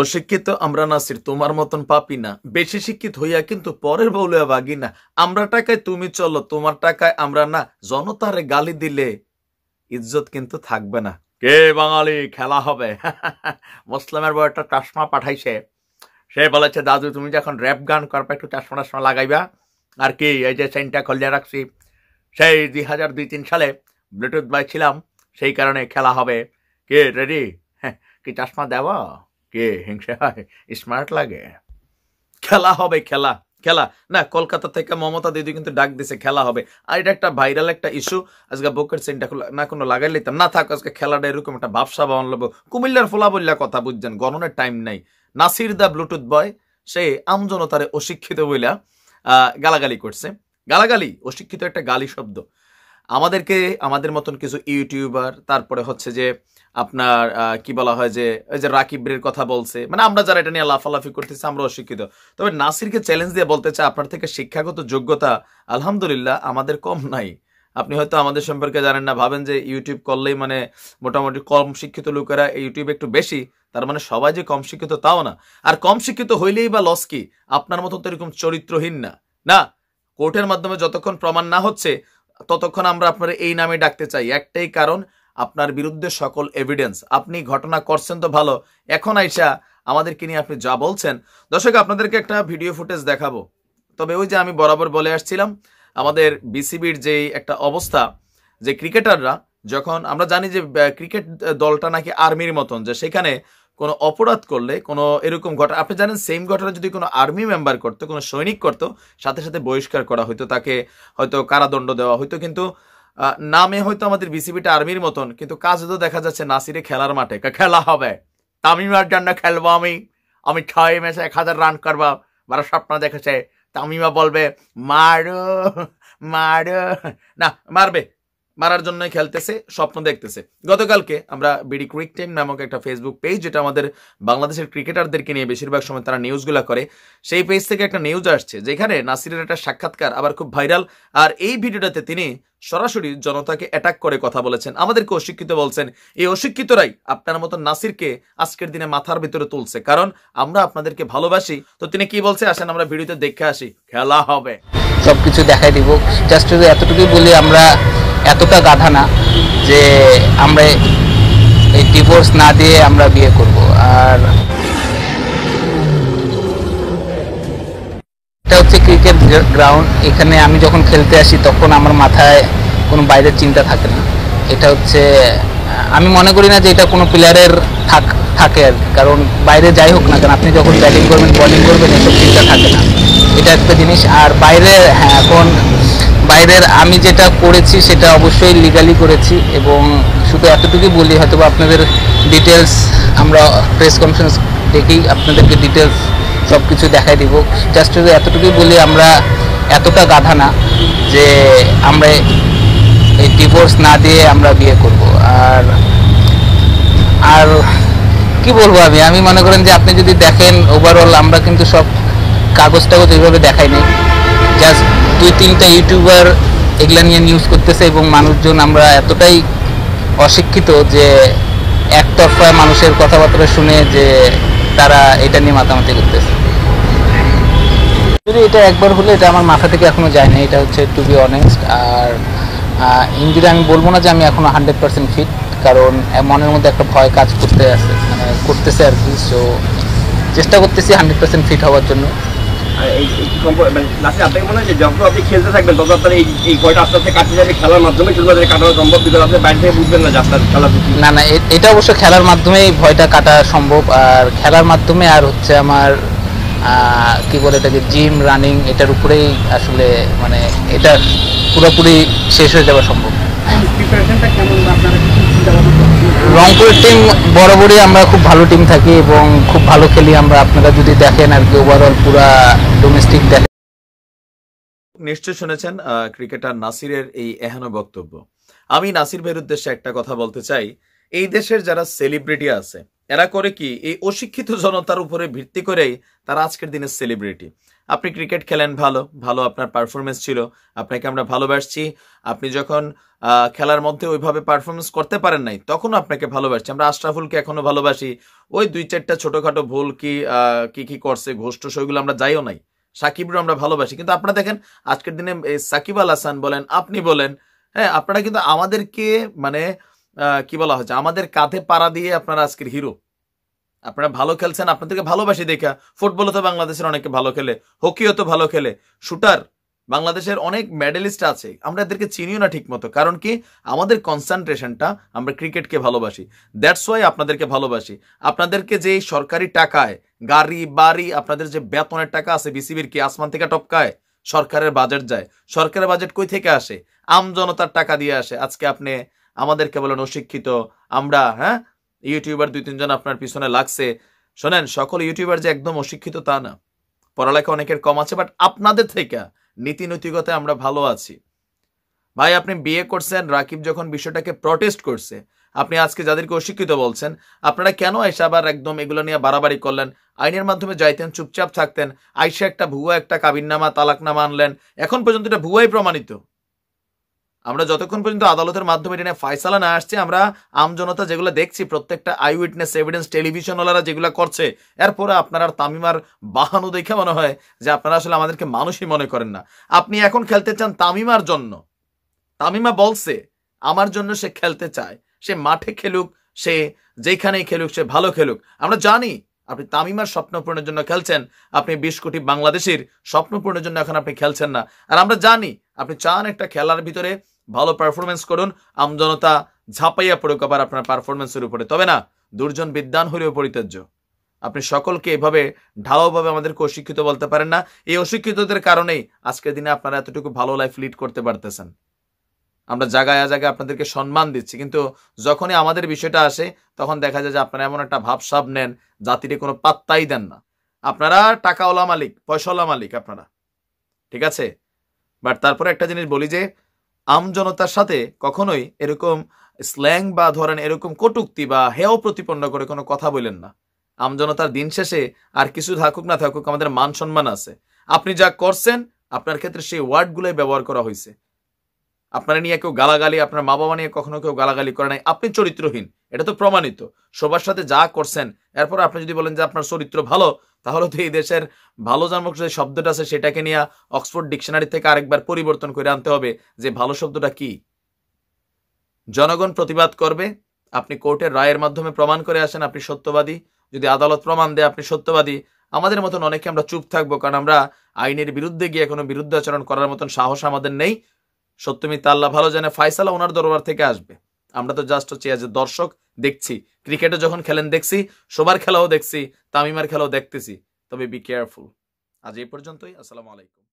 অশিক্ষিত আমরা নাসির তোমার মতন পাপি না বেশি শিক্ষিত হইয়া কিন্তু পরের বউলিয়া বাগি না আমরা টাকায় তুমি চলো তোমার টাকায় আমরা না জনতারে গালি দিলে ইজ্জত কিন্তু থাকবে না কে বাঙালি খেলা হবে মুসলামের বউ একটা চশমা পাঠাইছে সে বলেছে দাদু তুমি যখন র্যাপ গান করবে একটু চশমা টশমা লাগাইবা আর কি এই যে সেন্টা খোলিয়া রাখছি সেই দুই হাজার দুই তিন সালে ব্লুটুথ বাই ছিলাম সেই কারণে খেলা হবে কে রেডি কি চশমা দেওয়া কে হিংসায় স্মার্ট লাগে খেলা হবে খেলা খেলা না কলকাতা থেকে মমতা দিদি কিন্তু ডাক দিছে খেলা হবে আর এটা একটা ভাইরাল একটা ইস্যু আজকে বুকের সেন্টটা না কোনো লাগাই লিতাম না থাক আজকে খেলাটা এরকম একটা ব্যবসা বাহন লব কুমিল্লার ফোলা বললা কথা বুঝছেন গণনের টাইম নাই নাসির দা ব্লুটুথ বয় সে আমজনতারে অশিক্ষিত বইলা গালাগালি করছে গালাগালি অশিক্ষিত একটা গালি শব্দ আমাদেরকে আমাদের মতন কিছু ইউটিউবার তারপরে হচ্ছে যে আপনার কি বলা হয় যে ওই যে রাকিবের কথা বলছে মানে আমরা যারা এটা নিয়ে লাফালাফি করতেছি আমরা অশিক্ষিত তবে নাসিরকে চ্যালেঞ্জ দিয়ে বলতে চাই আপনার থেকে শিক্ষাগত যোগ্যতা আলহামদুলিল্লাহ আমাদের কম নাই আপনি হয়তো আমাদের সম্পর্কে জানেন না ভাবেন যে ইউটিউব করলেই মানে মোটামুটি কম শিক্ষিত লোকেরা ইউটিউবে একটু বেশি তার মানে সবাই যে কম শিক্ষিত তাও না আর কম শিক্ষিত হইলেই বা লস কি আপনার মতো তো এরকম চরিত্রহীন না না কোর্টের মাধ্যমে যতক্ষণ প্রমাণ না হচ্ছে ততক্ষণ আমরা আপনার এই নামে ডাকতে চাই একটাই কারণ আপনার বিরুদ্ধে সকল এভিডেন্স আপনি ঘটনা করছেন তো ভালো এখন আইসা আমাদেরকে নিয়ে আপনি যা বলছেন দর্শক আপনাদেরকে একটা ভিডিও ফুটেজ দেখাবো তবে ওই যে আমি বরাবর বলে আসছিলাম আমাদের বিসিবির যে একটা অবস্থা যে ক্রিকেটাররা যখন আমরা জানি যে ক্রিকেট দলটা নাকি আর্মির মতন যে সেখানে কোনো অপরাধ করলে কোনো এরকম ঘটনা আপনি জানেন সেম ঘটনা যদি কোনো আর্মি মেম্বার করতো কোনো সৈনিক করতো সাথে সাথে বহিষ্কার করা হতো তাকে হয়তো কারাদণ্ড দেওয়া হতো কিন্তু নামে হয়তো আমাদের বিসিবিটা আর্মির মতন কিন্তু কাজ তো দেখা যাচ্ছে নাসিরে খেলার মাঠে খেলা হবে তামিমার জন্য খেলবো আমি আমি ছয় ম্যাচে এক হাজার রান করবো বারো স্বপ্ন দেখেছে তামিমা বলবে মারো মারো না মারবে মারার জন্য খেলতেছে স্বপ্ন দেখতেছে গতকালকে আমরা বিডি ক্রিক টাইম নামক একটা ফেসবুক পেজ যেটা আমাদের বাংলাদেশের ক্রিকেটারদেরকে নিয়ে বেশিরভাগ সময় তারা নিউজগুলো করে সেই পেজ থেকে একটা নিউজ আসছে যেখানে নাসিরের একটা সাক্ষাৎকার আবার খুব ভাইরাল আর এই ভিডিওটাতে তিনি সরাসরি জনতাকে অ্যাটাক করে কথা বলেছেন আমাদেরকে অশিক্ষিত বলছেন এই অশিক্ষিতরাই আপনার মতো নাসিরকে আজকের দিনে মাথার ভিতরে তুলছে কারণ আমরা আপনাদেরকে ভালোবাসি তো তিনি কি বলছে আসেন আমরা ভিডিওতে দেখে আসি খেলা হবে সবকিছু দেখাই দিব জাস্ট এতটুকুই বলি আমরা এতটা গাধা না যে আমরা এই ডিভোর্স না দিয়ে আমরা বিয়ে করব আর এটা হচ্ছে ক্রিকেট গ্রাউন্ড এখানে আমি যখন খেলতে আসি তখন আমার মাথায় কোনো বাইরের চিন্তা থাকে না এটা হচ্ছে আমি মনে করি না যে এটা কোনো প্লেয়ারের থাক থাকে আর কারণ বাইরে যাই হোক না কেন আপনি যখন ব্যাটিং করবেন বলিং করবেন এসব চিন্তা থাকে না এটা একটা জিনিস আর বাইরে হ্যাঁ এখন বাইরের আমি যেটা করেছি সেটা অবশ্যই লিগালি করেছি এবং শুধু এতটুকুই বলি হয়তো আপনাদের ডিটেলস আমরা প্রেস কনফারেন্স ডেকেই আপনাদেরকে ডিটেলস সব কিছু দেখাই দিব জাস্ট এতটুকুই বলি আমরা এতটা গাধা না যে আমরা এই ডিভোর্স না দিয়ে আমরা বিয়ে করব আর আর কি বলবো আমি আমি মনে করেন যে আপনি যদি দেখেন ওভারঅল আমরা কিন্তু সব কাগজ টাগজ এইভাবে দেখাই নেই জাস্ট দুই তিনটা ইউটিউবার এগুলা নিয়ে নিউজ করতেছে এবং মানুষজন আমরা এতটাই অশিক্ষিত যে একতরফা মানুষের কথাবার্তা শুনে যে তারা এটা নিয়ে মাতামাতি করতেছে যদি এটা একবার হলে এটা আমার মাথা থেকে এখনও যায় না এটা হচ্ছে টু বি অনেস্ট আর ইঞ্জুরি আমি বলবো না যে আমি এখনও হান্ড্রেড পার্সেন্ট ফিট কারণ মনের মধ্যে একটা ভয় কাজ করতে আছে মানে করতেছে আর কি সো চেষ্টা করতেছি হান্ড্রেড পার্সেন্ট ফিট হওয়ার জন্য মানে আপনাকে মনে হয় যে আপনি খেলতে এই আস্তে আস্তে যাবে খেলার মাধ্যমে সম্ভব বাইরে থেকে বুঝবেন না না না এটা অবশ্য খেলার মাধ্যমে ভয়টা কাটা সম্ভব আর খেলার মাধ্যমে আর হচ্ছে আমার কি বলে এটাকে জিম রানিং এটার উপরেই আসলে মানে এটা পুরোপুরি শেষ হয়ে যাওয়া সম্ভব রংপুর টিম বরাবরই আমরা খুব ভালো টিম থাকি এবং খুব ভালো খেলি আমরা আপনারা যদি দেখেন আর কি ওভারঅল পুরা ডোমেস্টিক নিশ্চয় শুনেছেন ক্রিকেটার নাসিরের এই এহেন বক্তব্য আমি নাসির ভাইয়ের উদ্দেশ্যে একটা কথা বলতে চাই এই দেশের যারা সেলিব্রিটি আছে এরা করে কি এই অশিক্ষিত জনতার উপরে ভিত্তি করেই তারা আজকের দিনের সেলিব্রিটি আপনি ক্রিকেট খেলেন ভালো ভালো আপনার পারফরমেন্স ছিল আপনাকে আমরা ভালোবাসছি আপনি যখন খেলার মধ্যে ওইভাবে পারফরমেন্স করতে পারেন নাই তখন আপনাকে ভালোবাসছি আমরা আশরাফুলকে এখনো ভালোবাসি ওই দুই চারটা ছোটোখাটো ভুল কি কি কি করছে ঘোষ্ট সেগুলো আমরা যাইও নাই সাকিবরও আমরা ভালোবাসি কিন্তু আপনারা দেখেন আজকের দিনে সাকিব আল হাসান বলেন আপনি বলেন হ্যাঁ আপনারা কিন্তু আমাদেরকে মানে কি বলা হচ্ছে আমাদের কাঁধে পাড়া দিয়ে আপনারা আজকের হিরো আপনারা ভালো খেলছেন আপনাদেরকে ভালোবাসি দেখা ফুটবলও তো বাংলাদেশের অনেকে ভালো খেলে হকিও তো ভালো খেলে শুটার বাংলাদেশের অনেক মেডেলিস্ট আছে আমরা এদেরকে চিনিও না ঠিকমতো কারণ কি আমাদের কনসেন্ট্রেশনটা আমরা ক্রিকেটকে ভালোবাসি দ্যাটস ওয়াই আপনাদেরকে ভালোবাসি আপনাদেরকে যে সরকারি টাকায় গাড়ি বাড়ি আপনাদের যে বেতনের টাকা আছে বিসিবির কি আসমান থেকে টপকায় সরকারের বাজেট যায় সরকারের বাজেট কই থেকে আসে আমজনতার টাকা দিয়ে আসে আজকে আপনি আমাদেরকে বলেন অশিক্ষিত আমরা হ্যাঁ ইউটিউবার দুই তিনজন আপনার পিছনে লাগছে শোনেন সকল ইউটিউবার যে একদম অশিক্ষিত তা না পড়ালেখা অনেকের কম আছে বাট আপনাদের থেকে নীতি নৈতিকতায় আমরা ভালো আছি ভাই আপনি বিয়ে করছেন রাকিব যখন বিষয়টাকে প্রটেস্ট করছে আপনি আজকে যাদেরকে অশিক্ষিত বলছেন আপনারা কেন এসে আবার একদম এগুলো নিয়ে বাড়াবাড়ি করলেন আইনের মাধ্যমে যাইতেন চুপচাপ থাকতেন আইসা একটা ভুয়া একটা কাবিননামা তালাকনামা আনলেন এখন পর্যন্ত এটা ভুয়াই প্রমাণিত আমরা যতক্ষণ পর্যন্ত আদালতের মাধ্যমে এটা নিয়ে ফায়সালা না আসছে আমরা আমজনতা যেগুলো দেখছি প্রত্যেকটা আই উইটনেস এভিডেন্স টেলিভিশনওয়ালারা যেগুলো করছে এরপরে আপনারা তামিমার বাহানো দেখে মনে হয় যে আপনারা আসলে আমাদেরকে মানুষই মনে করেন না আপনি এখন খেলতে চান তামিমার জন্য তামিমা বলছে আমার জন্য সে খেলতে চায় সে মাঠে খেলুক সে যেখানেই খেলুক সে ভালো খেলুক আমরা জানি আপনি তামিমার স্বপ্ন জন্য খেলছেন আপনি বিশ কোটি বাংলাদেশের স্বপ্ন জন্য এখন আপনি খেলছেন না আর আমরা জানি আপনি চান একটা খেলার ভিতরে ভালো পারফরমেন্স করুন আমজনতা ঝাঁপাইয়া পড়ুক আবার আপনার পারফরমেন্সের উপরে তবে না দুর্জন বিদ্যান হলেও পরিত্যাজ্য আপনি সকলকে এভাবে ঢালাওভাবে আমাদেরকে অশিক্ষিত বলতে পারেন না এই অশিক্ষিতদের কারণেই আজকের দিনে আপনারা এতটুকু ভালো লাইফ লিড করতে পারতেছেন আমরা জায়গায় জায়গায় আপনাদেরকে সম্মান দিচ্ছি কিন্তু যখনই আমাদের বিষয়টা আসে তখন দেখা যায় যে আপনারা এমন একটা ভাবসাব নেন জাতিরে কোনো পাত্তাই দেন না আপনারা টাকাওয়ালা মালিক পয়সাওয়ালা মালিক আপনারা ঠিক আছে বাট তারপরে একটা জিনিস বলি যে আমজনতার সাথে কখনোই এরকম স্ল্যাং বা ধরেন এরকম কটুক্তি বা হেয় প্রতিপন্ন করে কোনো কথা বলেন না আমজনতার দিন শেষে আর কিছু থাকুক না থাকুক আমাদের মান সম্মান আছে আপনি যা করছেন আপনার ক্ষেত্রে সেই ওয়ার্ডগুলোই ব্যবহার করা হয়েছে আপনারা নিয়ে কেউ গালাগালি আপনার মা বাবা নিয়ে কখনো কেউ গালাগালি করে নাই আপনি চরিত্রহীন এটা তো প্রমাণিত সবার সাথে যা করছেন এরপর আপনি যদি বলেন যে আপনার চরিত্র ভালো তাহলে তো এই দেশের ভালো জন্মক যে শব্দটা আছে সেটাকে নিয়ে অক্সফোর্ড ডিকশনারি থেকে আরেকবার পরিবর্তন করে আনতে হবে যে ভালো শব্দটা কি জনগণ প্রতিবাদ করবে আপনি কোর্টের রায়ের মাধ্যমে প্রমাণ করে আসেন আপনি সত্যবাদী যদি আদালত প্রমাণ দেয় আপনি সত্যবাদী আমাদের মতন অনেকে আমরা চুপ থাকবো কারণ আমরা আইনের বিরুদ্ধে গিয়ে কোনো বিরুদ্ধে আচরণ করার মতন সাহস আমাদের নেই সত্য মিথ্যা আল্লাহ ভালো জানে ফাইসালা ওনার দরবার থেকে আসবে আমরা তো জাস্ট হচ্ছে এজ এ দর্শক দেখছি ক্রিকেটে যখন খেলেন দেখছি সবার খেলাও দেখছি তামিমার খেলাও দেখতেছি তবে বি কেয়ারফুল আজ এই পর্যন্তই আসসালামু আলাইকুম